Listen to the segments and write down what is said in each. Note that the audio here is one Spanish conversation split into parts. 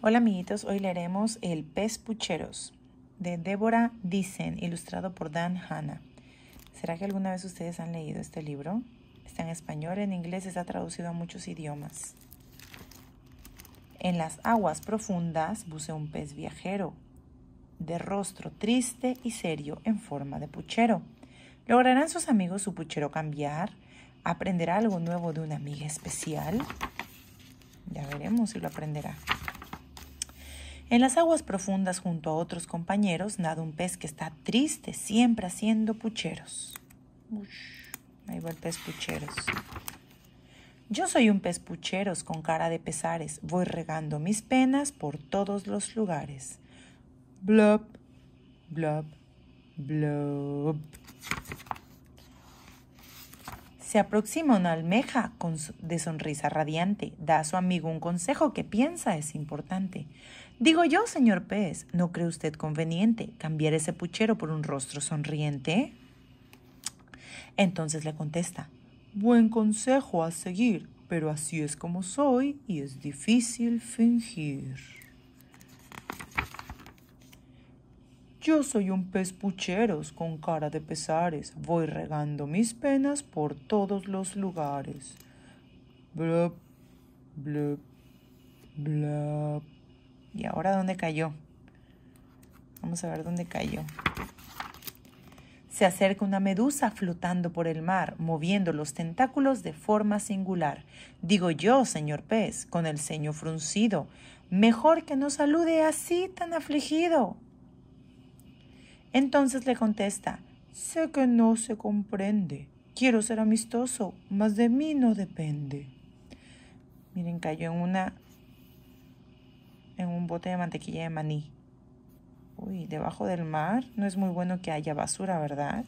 Hola amiguitos, hoy leeremos El pez pucheros de Débora Dicen, ilustrado por Dan Hanna. ¿Será que alguna vez ustedes han leído este libro? Está en español, en inglés, está traducido a muchos idiomas. En las aguas profundas buceó un pez viajero, de rostro triste y serio en forma de puchero. ¿Lograrán sus amigos su puchero cambiar? ¿Aprenderá algo nuevo de una amiga especial? Ya veremos si lo aprenderá. En las aguas profundas junto a otros compañeros nada un pez que está triste, siempre haciendo pucheros. Ush, ahí va el pez pucheros. Yo soy un pez pucheros con cara de pesares, voy regando mis penas por todos los lugares. Blop, blop, blop. Se aproxima una almeja de sonrisa radiante. Da a su amigo un consejo que piensa es importante. Digo yo, señor Pez, ¿no cree usted conveniente cambiar ese puchero por un rostro sonriente? Entonces le contesta, buen consejo a seguir, pero así es como soy y es difícil fingir. Yo soy un pez pucheros con cara de pesares, voy regando mis penas por todos los lugares. Blup, blup, blup. ¿Y ahora dónde cayó? Vamos a ver dónde cayó. Se acerca una medusa flotando por el mar, moviendo los tentáculos de forma singular. Digo yo, señor pez, con el ceño fruncido, mejor que no salude así tan afligido. Entonces le contesta, sé que no se comprende, quiero ser amistoso, mas de mí no depende. Miren, cayó en una en un bote de mantequilla de maní. Uy, debajo del mar no es muy bueno que haya basura, ¿verdad?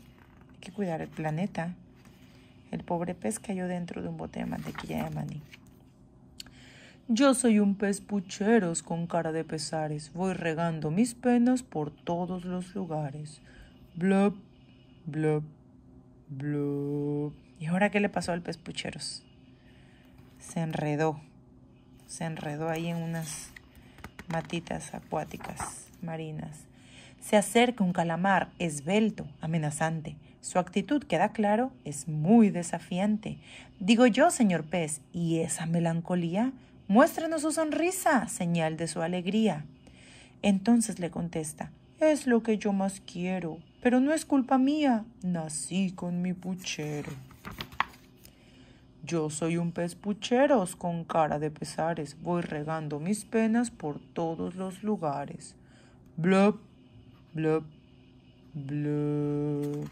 Hay que cuidar el planeta. El pobre pez cayó dentro de un bote de mantequilla de maní. Yo soy un pez pucheros con cara de pesares, voy regando mis penas por todos los lugares. Blub, blub, blop. ¿Y ahora qué le pasó al pez pucheros? Se enredó. Se enredó ahí en unas matitas acuáticas marinas. Se acerca un calamar esbelto, amenazante. Su actitud, queda claro, es muy desafiante. Digo yo, señor pez, ¿y esa melancolía? Muéstranos su sonrisa, señal de su alegría. Entonces le contesta, es lo que yo más quiero, pero no es culpa mía, nací con mi puchero. Yo soy un pez pucheros con cara de pesares, voy regando mis penas por todos los lugares. Blop, blop, blop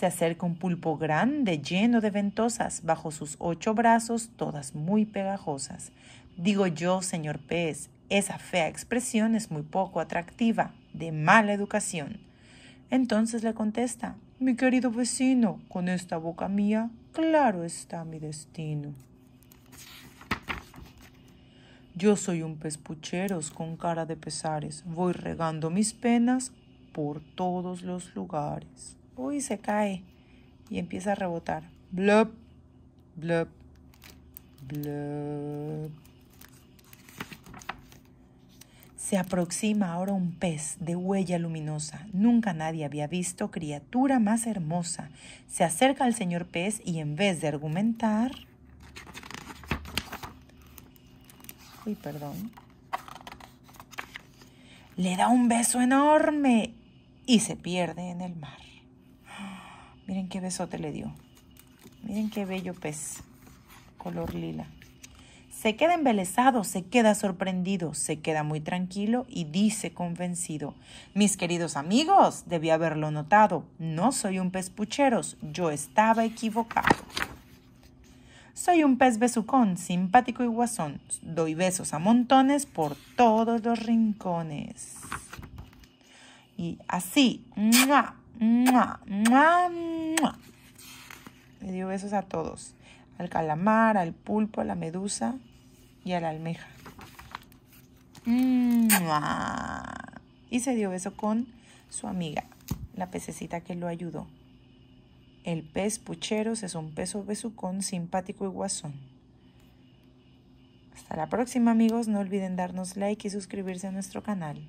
se acerca un pulpo grande lleno de ventosas bajo sus ocho brazos, todas muy pegajosas. Digo yo, señor pez, esa fea expresión es muy poco atractiva, de mala educación. Entonces le contesta, mi querido vecino, con esta boca mía, claro está mi destino. Yo soy un pez pucheros con cara de pesares, voy regando mis penas por todos los lugares uy, se cae y empieza a rebotar. Blop, blop, blop. Se aproxima ahora un pez de huella luminosa. Nunca nadie había visto criatura más hermosa. Se acerca al señor pez y en vez de argumentar... Uy, perdón. Le da un beso enorme y se pierde en el mar. Miren qué besote le dio. Miren qué bello pez, color lila. Se queda embelesado, se queda sorprendido, se queda muy tranquilo y dice convencido. Mis queridos amigos, debí haberlo notado. No soy un pez pucheros, yo estaba equivocado. Soy un pez besucón, simpático y guasón. Doy besos a montones por todos los rincones. Y así, ¡Mua! Le dio besos a todos, al calamar, al pulpo, a la medusa y a la almeja. Y se dio beso con su amiga, la pececita que lo ayudó. El pez pucheros es un peso besucón simpático y guasón. Hasta la próxima amigos, no olviden darnos like y suscribirse a nuestro canal.